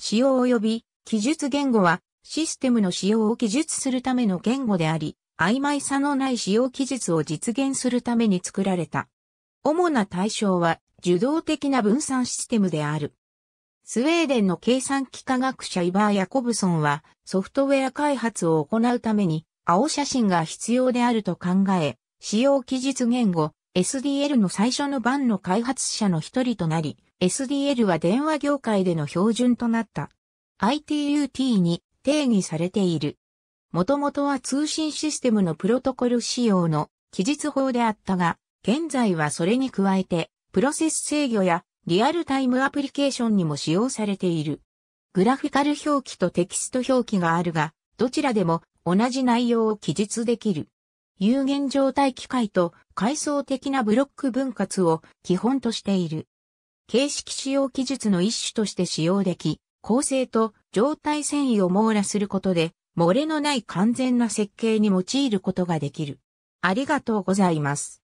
使用及び記述言語はシステムの使用を記述するための言語であり、曖昧さのない使用記述を実現するために作られた。主な対象は受動的な分散システムである。スウェーデンの計算機科学者イバー・ヤコブソンはソフトウェア開発を行うために青写真が必要であると考え、使用記述言語 SDL の最初の版の開発者の一人となり、SDL は電話業界での標準となった。ITUT に定義されている。もともとは通信システムのプロトコル仕様の記述法であったが、現在はそれに加えて、プロセス制御やリアルタイムアプリケーションにも使用されている。グラフィカル表記とテキスト表記があるが、どちらでも同じ内容を記述できる。有限状態機械と階層的なブロック分割を基本としている。形式使用技術の一種として使用でき、構成と状態繊維を網羅することで、漏れのない完全な設計に用いることができる。ありがとうございます。